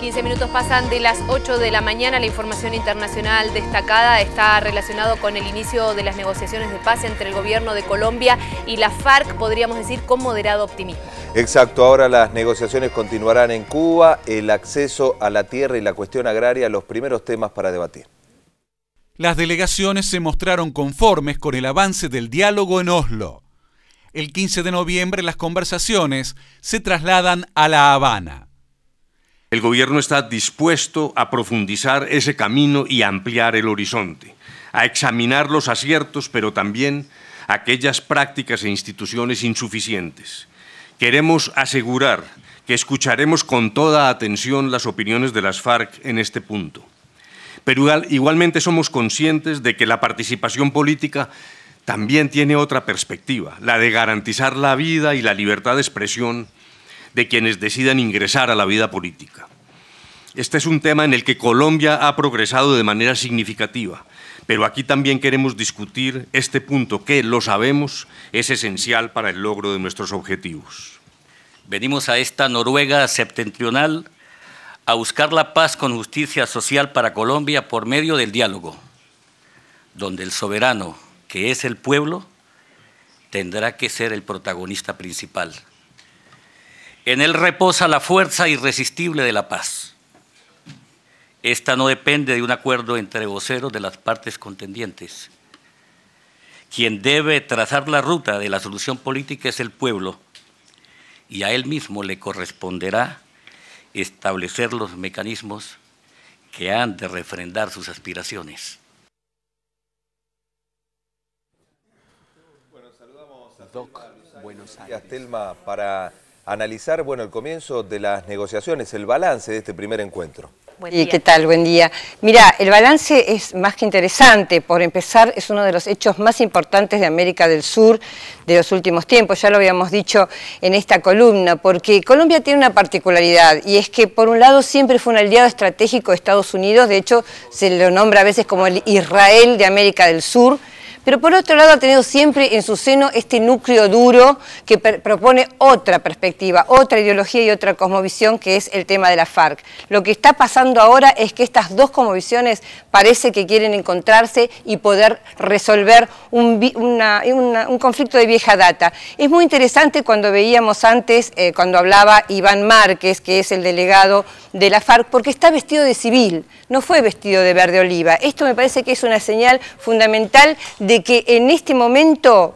15 minutos pasan de las 8 de la mañana. La información internacional destacada está relacionado con el inicio de las negociaciones de paz entre el gobierno de Colombia y la FARC, podríamos decir, con moderado optimismo. Exacto, ahora las negociaciones continuarán en Cuba, el acceso a la tierra y la cuestión agraria, los primeros temas para debatir. Las delegaciones se mostraron conformes con el avance del diálogo en Oslo. El 15 de noviembre las conversaciones se trasladan a La Habana. El gobierno está dispuesto a profundizar ese camino y ampliar el horizonte, a examinar los aciertos, pero también aquellas prácticas e instituciones insuficientes. Queremos asegurar que escucharemos con toda atención las opiniones de las FARC en este punto. Pero igualmente somos conscientes de que la participación política también tiene otra perspectiva, la de garantizar la vida y la libertad de expresión de quienes decidan ingresar a la vida política. Este es un tema en el que Colombia ha progresado de manera significativa, pero aquí también queremos discutir este punto que, lo sabemos, es esencial para el logro de nuestros objetivos. Venimos a esta Noruega septentrional a buscar la paz con justicia social para Colombia por medio del diálogo, donde el soberano, que es el pueblo, tendrá que ser el protagonista principal. En Él reposa la fuerza irresistible de la paz. Esta no depende de un acuerdo entre voceros de las partes contendientes. Quien debe trazar la ruta de la solución política es el pueblo, y a él mismo le corresponderá establecer los mecanismos que han de refrendar sus aspiraciones. Bueno, saludamos a Doc, Buenos Aires. Telma para analizar bueno, el comienzo de las negociaciones, el balance de este primer encuentro. ¿Y qué tal? Buen día. Mira, el balance es más que interesante. Por empezar, es uno de los hechos más importantes de América del Sur de los últimos tiempos. Ya lo habíamos dicho en esta columna, porque Colombia tiene una particularidad y es que, por un lado, siempre fue un aliado estratégico de Estados Unidos. De hecho, se lo nombra a veces como el Israel de América del Sur pero por otro lado ha tenido siempre en su seno este núcleo duro que propone otra perspectiva, otra ideología y otra cosmovisión que es el tema de la FARC. Lo que está pasando ahora es que estas dos cosmovisiones parece que quieren encontrarse y poder resolver un, conflicto de vieja data. Es muy interesante cuando veíamos antes, eh, cuando hablaba Iván Márquez, que es el delegado de la FARC, porque está vestido de civil, no fue vestido de verde oliva. Esto me parece que es una señal fundamental de que en este momento,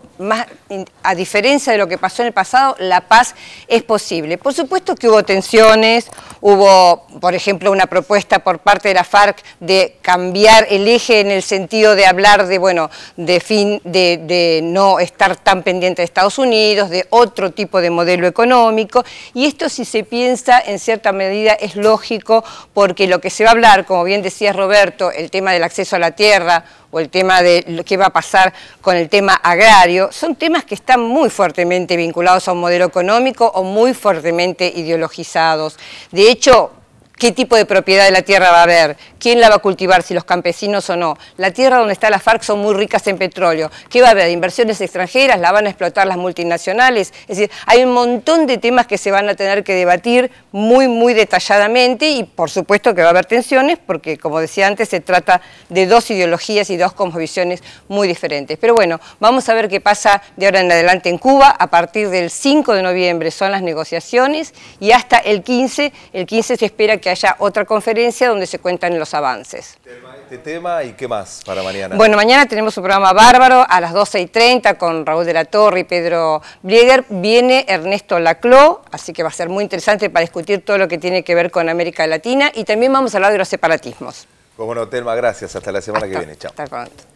a diferencia de lo que pasó en el pasado, la paz es posible. Por supuesto que hubo tensiones, hubo, por ejemplo, una propuesta por parte de la FARC de cambiar el eje en el sentido de hablar de, bueno, de fin, de no estar tan pendiente de Estados Unidos, de otro tipo de modelo económico, y esto si se piensa en cierta medida es lógico porque lo que se va a hablar, como bien decía Roberto, el tema del acceso a la tierra, o el tema de lo que va a pasar con el tema agrario, son temas que están muy fuertemente vinculados a un modelo económico o muy fuertemente ideologizados. De hecho, qué tipo de propiedad de la tierra va a haber, quién la va a cultivar, si los campesinos o no. La tierra donde está la FARC son muy ricas en petróleo. ¿Qué va a haber? ¿Inversiones extranjeras? ¿La van a explotar las multinacionales? Es decir, hay un montón de temas que se van a tener que debatir muy, muy detalladamente y por supuesto que va a haber tensiones porque, como decía antes, se trata de dos ideologías y dos convicciones muy diferentes. Pero bueno, vamos a ver qué pasa de ahora en adelante en Cuba. A partir del 5 de noviembre son las negociaciones y hasta el 15, el 15 se espera que que haya otra conferencia donde se cuentan los avances. Este tema y qué más para mañana. Bueno, mañana tenemos un programa bárbaro a las 12 y 30 con Raúl de la Torre y Pedro Brieger. Viene Ernesto Laclau, así que va a ser muy interesante para discutir todo lo que tiene que ver con América Latina y también vamos a hablar de los separatismos. Como no, Telma, gracias. Hasta la semana que viene. Chao. Hasta pronto.